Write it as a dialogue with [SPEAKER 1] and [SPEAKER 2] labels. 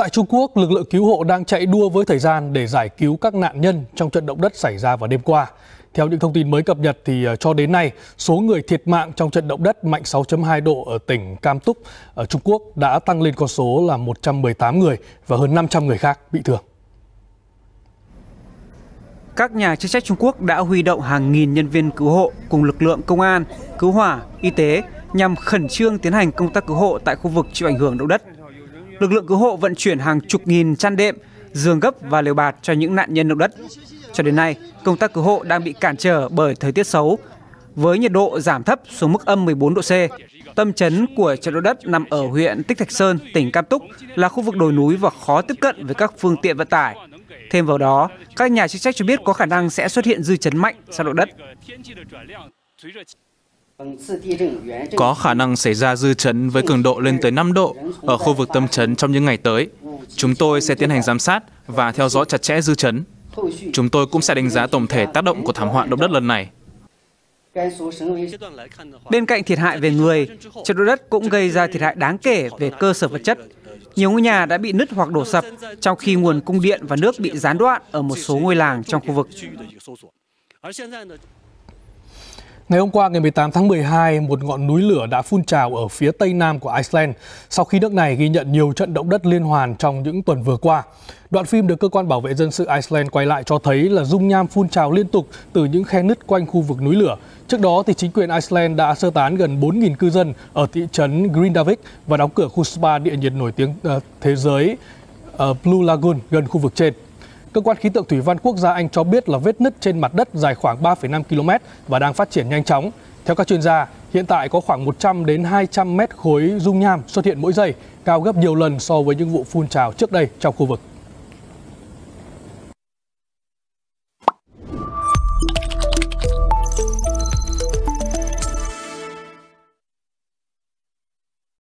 [SPEAKER 1] Tại Trung Quốc, lực lượng cứu hộ đang chạy đua với thời gian để giải cứu các nạn nhân trong trận động đất xảy ra vào đêm qua. Theo những thông tin mới cập nhật thì ờ, cho đến nay, số người thiệt mạng trong trận động đất mạnh 6.2 độ ở tỉnh Cam Túc ở Trung Quốc đã tăng lên con số là 118 người và hơn 500 người khác bị thương.
[SPEAKER 2] Các nhà chức trách Trung Quốc đã huy động hàng nghìn nhân viên cứu hộ cùng lực lượng công an, cứu hỏa, y tế nhằm khẩn trương tiến hành công tác cứu hộ tại khu vực chịu ảnh hưởng động đất lực lượng cứu hộ vận chuyển hàng chục nghìn chăn đệm, giường gấp và lều bạt cho những nạn nhân động đất. Cho đến nay, công tác cứu hộ đang bị cản trở bởi thời tiết xấu, với nhiệt độ giảm thấp xuống mức âm 14 độ C. Tâm chấn của trận động đất nằm ở huyện Tích Thạch Sơn, tỉnh Cam Túc, là khu vực đồi núi và khó tiếp cận với các phương tiện vận tải. Thêm vào đó, các nhà chức trách cho biết có khả năng sẽ xuất hiện dư chấn mạnh sau động đất
[SPEAKER 3] có khả năng xảy ra dư chấn với cường độ lên tới 5 độ ở khu vực tâm chấn trong những ngày tới. Chúng tôi sẽ tiến hành giám sát và theo dõi chặt chẽ dư chấn. Chúng tôi cũng sẽ đánh giá tổng thể tác động của thảm họa động đất lần này.
[SPEAKER 2] Bên cạnh thiệt hại về người, trận động đất cũng gây ra thiệt hại đáng kể về cơ sở vật chất. Nhiều ngôi nhà đã bị nứt hoặc đổ sập, trong khi nguồn cung điện và nước bị gián đoạn ở một số ngôi làng trong khu vực.
[SPEAKER 1] Ngày hôm qua, ngày 18 tháng 12, một ngọn núi lửa đã phun trào ở phía tây nam của Iceland sau khi nước này ghi nhận nhiều trận động đất liên hoàn trong những tuần vừa qua. Đoạn phim được Cơ quan Bảo vệ Dân sự Iceland quay lại cho thấy là dung nham phun trào liên tục từ những khe nứt quanh khu vực núi lửa. Trước đó, thì chính quyền Iceland đã sơ tán gần 4.000 cư dân ở thị trấn Grindavik và đóng cửa khu spa địa nhiệt nổi tiếng uh, thế giới uh, Blue Lagoon gần khu vực trên. Cơ quan khí tượng Thủy văn Quốc gia Anh cho biết là vết nứt trên mặt đất dài khoảng 3,5 km và đang phát triển nhanh chóng. Theo các chuyên gia, hiện tại có khoảng 100 đến 200 mét khối dung nham xuất hiện mỗi giây, cao gấp nhiều lần so với những vụ phun trào trước đây trong khu vực.